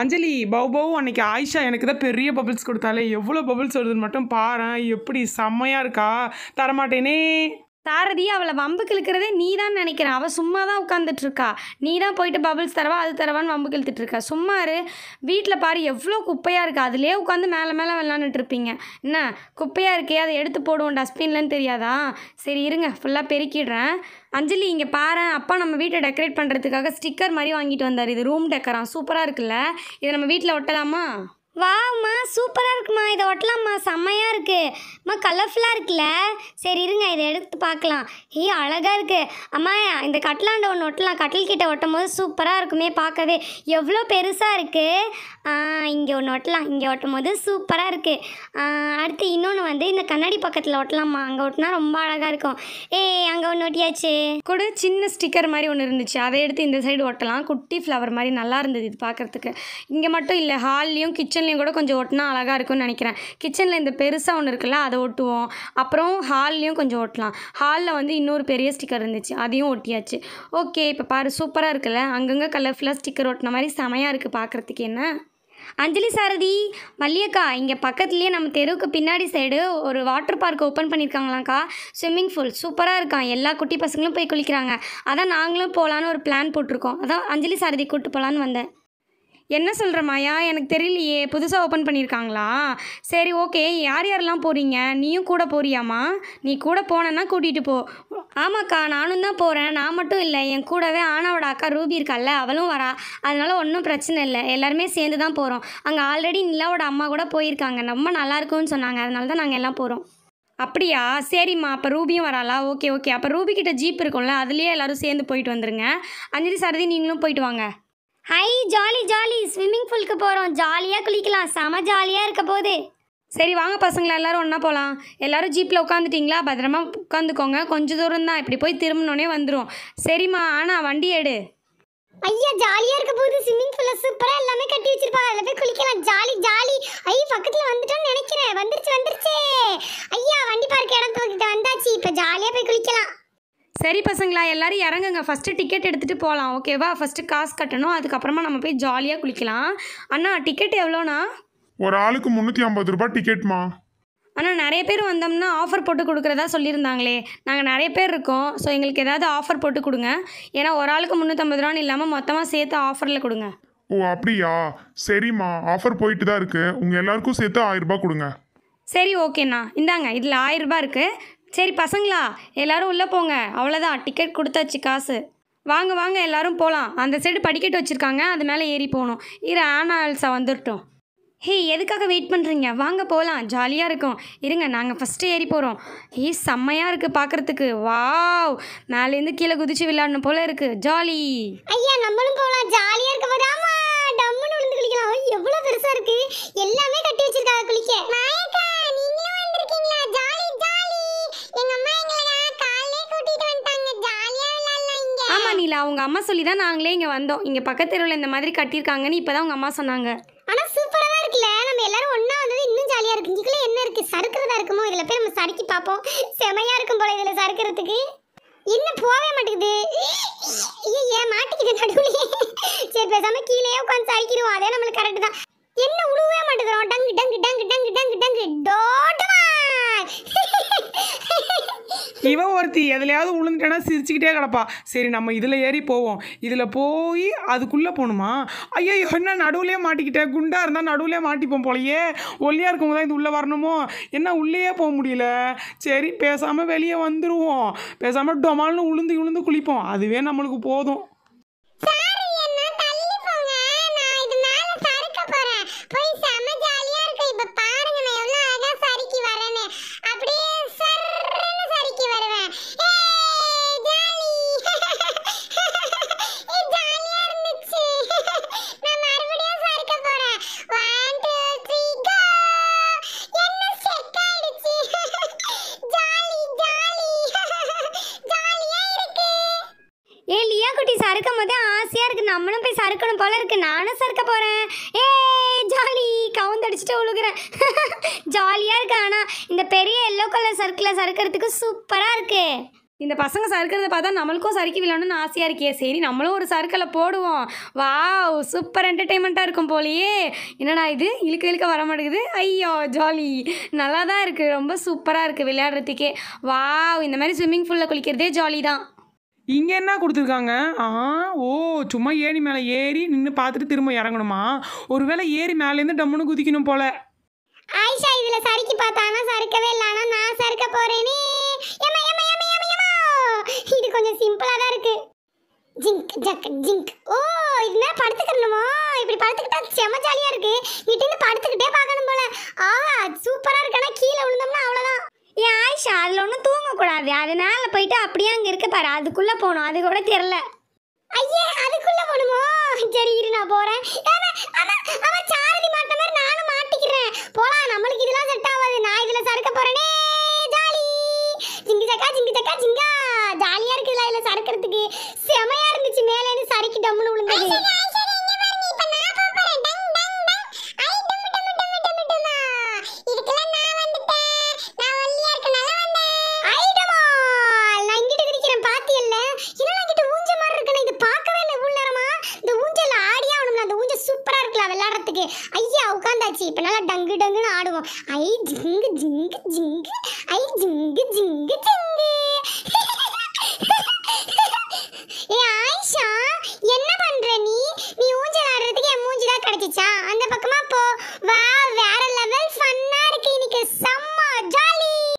அஞ்சலி பௌபவ் அன்னைக்கு ஆயிஷா எனக்கு தான் பெரிய பபிள்ஸ் கொடுத்தாலே எவ்வளோ பபிள்ஸ் வருதுன்னு மட்டும் பாரு எப்படி செம்மையாக இருக்கா தரமாட்டேனே தாரதி அவளை வம்புக்கு இழுக்கிறதே நீ தான் நினைக்கிறேன் அவள் சும்மா தான் உட்காந்துட்ருக்கா நீ தான் போயிட்டு பபுள்ஸ் தரவா அது தரவான்னு வம்புக்கு இருக்கா சும்மா வீட்டில் பாரு எவ்வளோ குப்பையாக இருக்கா அதுலேயே உட்காந்து மேலே மேலே விளாண்டுட்ருப்பீங்க என்ன குப்பையாக இருக்கே அதை எடுத்து போடுவோம் டஸ்ட்பின்லன்னு தெரியாதா சரி இருங்க ஃபுல்லாக பெருக்கிடுறேன் அஞ்சலி இங்கே பாரு அப்பா நம்ம வீட்டை டெக்கரேட் பண்ணுறதுக்காக ஸ்டிக்கர் மாதிரி வாங்கிட்டு வந்தார் இது ரூம் டெக்கரான் சூப்பராக இருக்குல்ல இதை நம்ம வீட்டில் ஒட்டலாமா வாம்மா சூப்பராக இருக்குமா இதை ஒட்டலாம்மா செம்மையாக இருக்குது அம்மா கலர்ஃபுல்லாக இருக்குல்ல சரி இருங்க இதை எடுத்து பார்க்கலாம் ஏய் அழகாக இருக்குது அம்மா இந்த கட்லாண்ட ஒன்று ஒட்டலாம் கட்டில் கிட்டே ஒட்டும் போது சூப்பராக இருக்குமே பார்க்கவே எவ்வளோ பெருசாக இருக்குது இங்கே ஒன்று ஒட்டலாம் இங்கே ஒட்டும் போது சூப்பராக இருக்குது அடுத்து இன்னொன்று வந்து இந்த கண்ணாடி பக்கத்தில் ஒட்டலாம்மா அங்கே ஒட்டினா ரொம்ப அழகாக இருக்கும் ஏய் அங்கே ஒன்று ஒட்டியாச்சு கூட சின்ன ஸ்டிக்கர் மாதிரி ஒன்று இருந்துச்சு அதை எடுத்து இந்த சைடு ஒட்டலாம் குட்டி ஃப்ளவர் மாதிரி நல்லா இருந்தது இது பார்க்குறதுக்கு இங்கே மட்டும் இல்லை ஹால்லேயும் கிச்சன் கிச்சன்லேயும் கூட கொஞ்சம் ஒட்டினா அழகாக இருக்கும்னு நினைக்கிறேன் கிச்சனில் இந்த பெருசாக ஒன்று இருக்குல்ல அதை ஒட்டுவோம் அப்புறம் ஹால்லேயும் கொஞ்சம் ஓட்டலாம் ஹாலில் வந்து இன்னொரு பெரிய ஸ்டிக்கர் இருந்துச்சு அதையும் ஒட்டியாச்சு ஓகே இப்போ பாரு சூப்பராக இருக்குல்ல அங்கங்கே கலர்ஃபுல்லாக ஸ்டிக்கர் ஒட்டின மாதிரி செமையாக இருக்குது பார்க்குறதுக்கு என்ன அஞ்சலி சாரதி மல்லியக்கா இங்கே பக்கத்துலேயே நம்ம தெருவுக்கு பின்னாடி சைடு ஒரு வாட்டர் பார்க் ஓப்பன் பண்ணியிருக்காங்களாக்கா ஸ்விம்மிங் பூல் சூப்பராக இருக்கான் எல்லா குட்டி பசங்களும் போய் குளிக்கிறாங்க அதான் நாங்களும் போகலான்னு ஒரு பிளான் போட்டிருக்கோம் அதான் அஞ்சலி சாரதி கூப்பிட்டு போகலான்னு வந்தேன் என்ன சொல்கிற மாயா எனக்கு தெரியலையே புதுசாக ஓப்பன் பண்ணியிருக்காங்களா சரி ஓகே யார் யாரெல்லாம் போகிறீங்க நீயும் கூட போறியாமா நீ கூட போனேன்னா கூட்டிகிட்டு போ ஆமாக்கா நானும் தான் போகிறேன் நான் மட்டும் இல்லை என் கூடவே ஆனாவோட அக்கா ரூபி இருக்கால்ல அவளும் வரா அதனால் ஒன்றும் பிரச்சனை இல்லை எல்லாருமே சேர்ந்து தான் போகிறோம் அங்கே ஆல்ரெடி நிலாவோட அம்மா கூட போயிருக்காங்க ரொம்ப நல்லாயிருக்குன்னு சொன்னாங்க அதனால தான் நாங்கள் எல்லாம் போகிறோம் அப்படியா சரிம்மா அப்போ ரூபியும் வராளா ஓகே ஓகே அப்போ ரூபி ஜீப் இருக்கும்ல அதுலேயே எல்லோரும் சேர்ந்து போயிட்டு வந்துருங்க அஞ்சலி சாரதி நீங்களும் போயிட்டு வாங்க ஹை ஜாலி ஜாலி ஸ்விம்மிங் பூலுக்கு போகிறோம் ஜாலியாக குளிக்கலாம் செம ஜாலியாக இருக்க போகுது சரி வாங்க பசங்களை எல்லோரும் ஒன்றா போகலாம் எல்லோரும் ஜீப்பில் உட்காந்துட்டிங்களா பத்திரமா உட்காந்துக்கோங்க கொஞ்சம் தூரம் தான் இப்படி போய் திரும்பினோடனே வந்துடும் சரிம்மா ஆனால் வண்டி எடு ஐயா ஜாலியாக இருக்க போகுது ஸ்விம்மிங் பூலில் சூப்பராக எல்லாமே கட்டி சரி பசங்களா எல்லோரும் இறங்குங்க ஃபஸ்ட்டு டிக்கெட் எடுத்துகிட்டு போகலாம் ஓகேவா ஃபஸ்ட்டு காசு கட்டணும் அதுக்கப்புறமா நம்ம போய் ஜாலியாக குளிக்கலாம் அண்ணா டிக்கெட் எவ்வளோண்ணா ஒரு ஆளுக்கு முந்நூற்றி ஐம்பது ரூபாய் டிக்கெட்மா ஆனால் நிறைய பேர் வந்தோம்னா ஆஃபர் போட்டு கொடுக்குறதா சொல்லியிருந்தாங்களே நாங்கள் நிறைய பேர் இருக்கோம் ஸோ எங்களுக்கு ஏதாவது ஆஃபர் போட்டு கொடுங்க ஏன்னா ஒரு ஆளுக்கு முந்நூற்றம்பது ரூபான்னு இல்லாமல் மொத்தமாக சேர்த்து ஆஃபரில் கொடுங்க ஓ அப்படியா சரிம்மா ஆஃபர் போயிட்டு தான் இருக்குது உங்கள் எல்லாருக்கும் சேர்த்து ஆயிரரூபா கொடுங்க சரி ஓகேண்ணா இந்தாங்க இதில் ஆயிரரூபா இருக்குது சரி பசங்களா எல்லாரும் உள்ளே போங்க அவ்வளோதான் டிக்கெட் கொடுத்தாச்சு காசு வாங்க வாங்க எல்லாரும் போகலாம் அந்த சைடு படிக்கட்டு வச்சுருக்காங்க அது மேலே ஏறி போகணும் இரு ஆனால்ஸா வந்துட்டோம் ஹே எதுக்காக வெயிட் பண்ணுறீங்க வாங்க போகலாம் ஜாலியாக இருக்கும் இருங்க நாங்கள் ஃபஸ்ட்டு ஏறி போகிறோம் ஹே செம்மையாக இருக்குது பார்க்குறதுக்கு வாவ் மேலேருந்து கீழே குதிச்சு விளையாடணும் போல இருக்குது ஜாலி ஐயா நம்மளும் போகலாம் ஜாலியாக இருக்க போதாமா டம்முன்னு விழுந்து எவ்வளோ பெருசாக இருக்குது எல்லாமே அவங்க அம்மா சொல்லி தான் நாங்களே இங்கே வந்தோம் இங்கே பக்கத்து தெருவில் இந்த மாதிரி கட்டியிருக்காங்கன்னு இப்போ தான் உங்கள் அம்மா சொன்னாங்க ஆனால் சூப்பராக இருக்குல்ல நம்ம எல்லாரும் ஒன்றா வந்தது இன்னும் ஜாலியாக இருக்கு இதுக்குள்ளே என்ன இருக்குது சறுக்கிறதா இருக்குமோ இதில் போய் நம்ம சறுக்கி பார்ப்போம் செமையாக இருக்கும் போல இதில் சறுக்கிறதுக்கு இன்னும் போகவே மாட்டேங்குது ஏன் மாட்டிக்கிது நடுவில் சரி பேசாமல் கீழே உட்காந்து சறுக்கிடுவோம் அதே நம்மளுக்கு கரெக்டு தான் என்ன உழுவே மாட்டேங்கிறோம் டங்கு டங்கு டங்கு இவன் ஒருத்தி எதுலையாவது விழுந்துட்டேன்னா சிரிச்சுக்கிட்டே கிடப்பா சரி நம்ம இதில் ஏறி போவோம் இதில் போய் அதுக்குள்ளே போகணுமா ஐயோ என்ன நடுவுலேயே மாட்டிக்கிட்டேன் குண்டாக இருந்தால் நடுவுலேயே மாட்டிப்போம் போலையே ஒல்லியாக இருக்கவங்க தான் இது உள்ளே வரணுமோ என்ன உள்ளேயே போக முடியல சரி பேசாமல் வெளியே வந்துடுவோம் பேசாமல் டொமால்னு உளுந்து உளுந்து குளிப்போம் அதுவே நம்மளுக்கு போதும் நம்மளும் போய் சறுக்கணும் போல இருக்கு நானும் சறுக்க போகிறேன் ஏ ஜாலி அடிச்சுட்டு உழுகுறேன் ஜாலியாக இருக்கு ஆனால் இந்த பெரிய எல்லோ கலர் சர்க்கில் சறுக்கிறதுக்கு சூப்பராக இருக்கு இந்த பசங்க சறுக்கிறத பார்த்தா நம்மளுக்கும் சறுக்கி விழணும்னு ஆசையாக இருக்கே சரி நம்மளும் ஒரு சறுக்கலை போடுவோம் வா சூப்பர் என்டர்டெயின்மெண்ட்டாக இருக்கும் போலியே என்னடா இது இழுக்க இழுக்க வர மாட்டேங்குது ஐயோ ஜாலி நல்லா தான் இருக்குது ரொம்ப சூப்பராக இருக்குது விளையாடுறதுக்கே வா இந்த மாதிரி ஸ்விம்மிங் பூலில் குளிக்கிறதே ஜாலி தான் இங்கே என்ன கொடுத்துருக்காங்க ஆ ஓ சும்மா ஏணி மேலே ஏறி நின்று பார்த்துட்டு திரும்ப இறங்கணுமா ஒருவேளை ஏறி மேலேருந்து டம்முன்னு குதிக்கணும் போல ஆயிஷா இதுல சறுக்கி பார்த்தானா சறுக்கவே இல்லை நான் சறுக்க போறேனே இது கொஞ்சம் சிம்பிளாக தான் இருக்கு ஜிங்க் ஜக் ஜிங்க் ஓ இது மேலே படுத்துக்கணுமோ இப்படி படுத்துக்கிட்டா செம ஜாலியாக இருக்கு இங்கிட்ட படுத்துக்கிட்டே பார்க்கணும் போல ஆ சூப்பராக இருக்கு ஒன்றும் தூங்கக்கூடாது அதனால போயிட்டு அப்படியே அங்கே இருக்க பாரு அதுக்குள்ளே போகணும் அது கூட தெரில ஐயே அதுக்குள்ளே போகணுமோ சரி இரு நான் போகிறேன் அவன் சாரதி மாட்ட மாதிரி நானும் மாட்டிக்கிறேன் போலாம் நம்மளுக்கு இதெல்லாம் செட் ஆகாது நான் இதில் சறுக்க போகிறேனே ஜாலி ஜிங்கு சக்கா ஜிங்கி சக்கா ஜிங்கா ஜாலியாக இருக்குதுல இதில் சறுக்கிறதுக்கு செமையாக இருந்துச்சு மேலேருந்து சறுக்கி டம்முன்னு விழுந்தது ஐயா உட்காந்தாச்சு இப்போ நல்லா டங்கு டங்குன்னு ஆடுவோம் ஐ ஜிங்கு ஜிங்கு ஜிங்கு ஐ ஜிங்கு ஜிங்கு